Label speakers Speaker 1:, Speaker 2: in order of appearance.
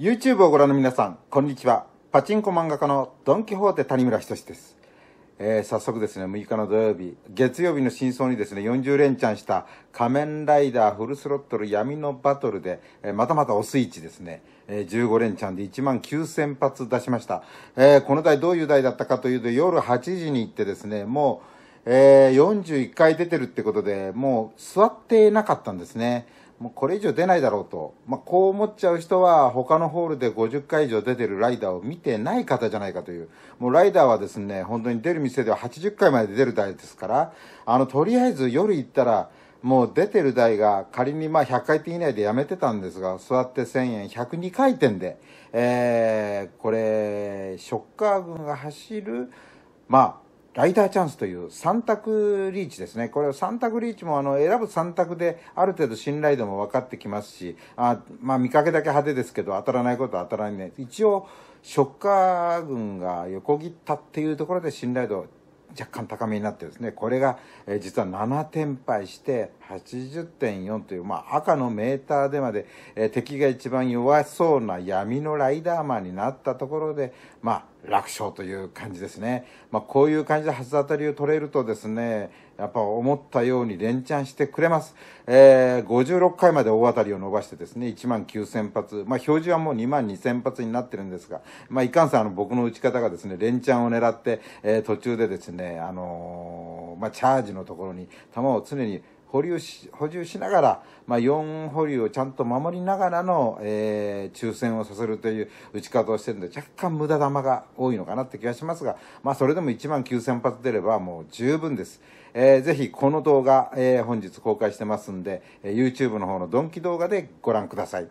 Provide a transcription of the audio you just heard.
Speaker 1: YouTube をご覧の皆さん、こんにちは。パチンコ漫画家のドン・キホーテ谷村仁です。えー、早速ですね、6日の土曜日、月曜日の真相にですね、40連チャンした仮面ライダーフルスロットル闇のバトルで、えー、またまたおスイチですね、えー、15連チャンで1万9000発出しました。えー、この台どういう台だったかというと、夜8時に行ってですね、もう、えー、41回出てるってことで、もう座ってなかったんですね。もうこれ以上出ないだろうと、まあ、こう思っちゃう人は他のホールで50回以上出てるライダーを見てない方じゃないかという、もうライダーはですね、本当に出る店では80回まで出る台ですから、あの、とりあえず夜行ったら、もう出てる台が仮にまあ100回転以内でやめてたんですが、座って1000円、102回転で、えー、これ、ショッカー軍が走る、まあ、ライダーチャンスという3択リーチですね。これを3択リーチもあの選ぶ3択である程度信頼度も分かってきますし、あまあ見かけだけ派手ですけど当たらないことは当たらない。一応、ショッカー軍が横切ったっていうところで信頼度若干高めになってですね、これが、え実は7点敗して80.4という、まあ赤のメーターでまで、え敵が一番弱そうな闇のライダーマンになったところで、まあ楽勝という感じですね。まあ、こういう感じで初当たりを取れるとですね、やっぱ思ったように連チャンしてくれます。えー、56回まで大当たりを伸ばしてですね、1万9000発。まあ、表示はもう2万2000発になってるんですが、まあ、いかんせんあの僕の打ち方がですね、連チャンを狙って、えー、途中でですね、あのー、まあ、チャージのところに球を常に保留し、補充しながら、まあ、4保留をちゃんと守りながらの、えー、抽選をさせるという打ち方をしてるんで、若干無駄玉が多いのかなって気がしますが、まあ、それでも1万9000発出ればもう十分です。えー、ぜひこの動画、えー、本日公開してますんで、え YouTube の方のドンキ動画でご覧ください。